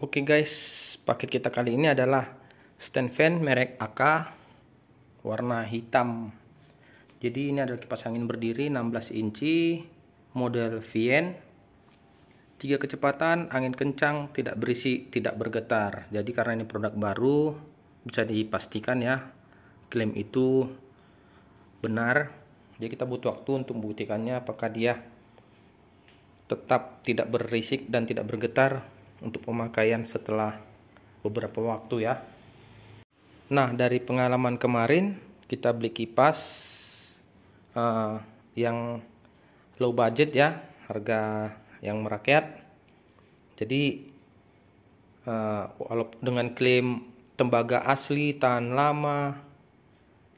Oke okay guys, paket kita kali ini adalah stand fan merek AK warna hitam. Jadi ini adalah kipas angin berdiri 16 inci model VN. Tiga kecepatan, angin kencang, tidak berisi, tidak bergetar. Jadi karena ini produk baru, bisa dipastikan ya klaim itu benar. Jadi kita butuh waktu untuk membuktikannya apakah dia tetap tidak berisik dan tidak bergetar untuk pemakaian setelah beberapa waktu ya nah dari pengalaman kemarin kita beli kipas uh, yang low budget ya harga yang merakyat jadi uh, walaupun dengan klaim tembaga asli tahan lama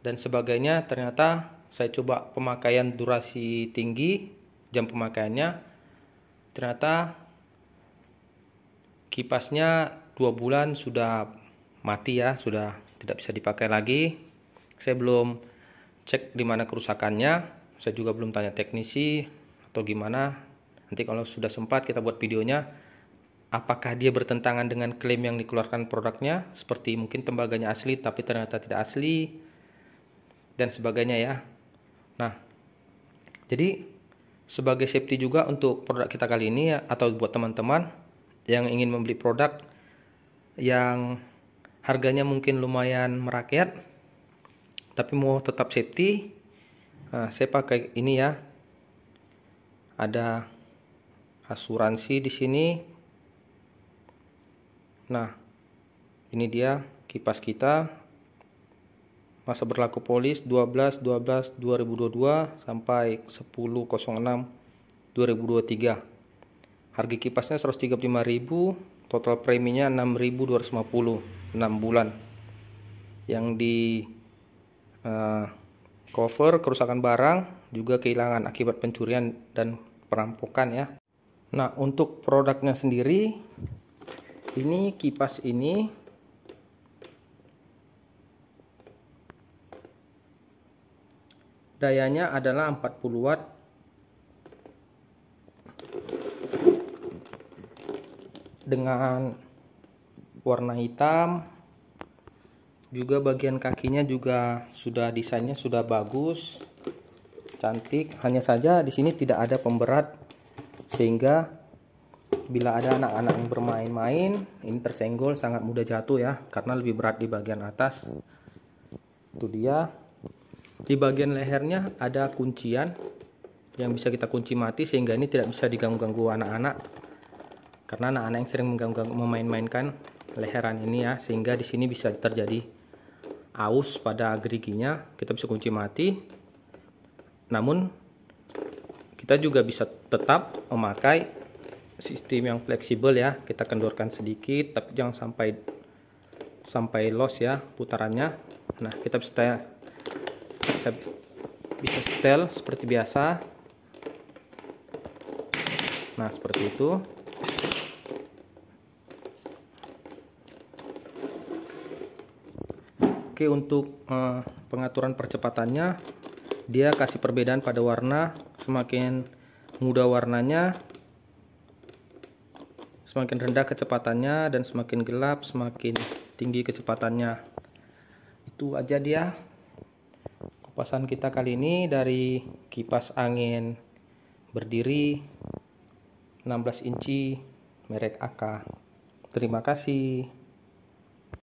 dan sebagainya ternyata saya coba pemakaian durasi tinggi jam pemakaiannya ternyata kipasnya dua bulan sudah mati ya sudah tidak bisa dipakai lagi saya belum cek di mana kerusakannya saya juga belum tanya teknisi atau gimana nanti kalau sudah sempat kita buat videonya apakah dia bertentangan dengan klaim yang dikeluarkan produknya seperti mungkin tembaganya asli tapi ternyata tidak asli dan sebagainya ya nah jadi sebagai safety juga untuk produk kita kali ini ya, atau buat teman-teman yang ingin membeli produk yang harganya mungkin lumayan merakyat tapi mau tetap safety nah, saya pakai ini ya ada asuransi di sini nah ini dia kipas kita masa berlaku polis 12 12 2022 sampai 1006 2023 Harga kipasnya 135.000, total preminya 6.250 6 bulan. Yang di uh, cover kerusakan barang juga kehilangan akibat pencurian dan perampokan ya. Nah, untuk produknya sendiri ini kipas ini dayanya adalah 40 watt dengan warna hitam juga bagian kakinya juga sudah desainnya sudah bagus cantik hanya saja di sini tidak ada pemberat sehingga bila ada anak-anak yang bermain-main ini tersenggol sangat mudah jatuh ya karena lebih berat di bagian atas itu dia di bagian lehernya ada kuncian yang bisa kita kunci mati sehingga ini tidak bisa diganggu-ganggu anak-anak karena anak-anak yang sering mengganggu memain-mainkan leheran ini ya sehingga di sini bisa terjadi aus pada geriginya kita bisa kunci mati namun kita juga bisa tetap memakai sistem yang fleksibel ya kita kendorkan sedikit tapi jangan sampai sampai loss ya putarannya nah kita bisa setel, bisa, bisa setel seperti biasa nah seperti itu Oke untuk uh, pengaturan percepatannya dia kasih perbedaan pada warna semakin muda warnanya semakin rendah kecepatannya dan semakin gelap semakin tinggi kecepatannya itu aja dia kupasan kita kali ini dari kipas angin berdiri 16 inci merek AK terima kasih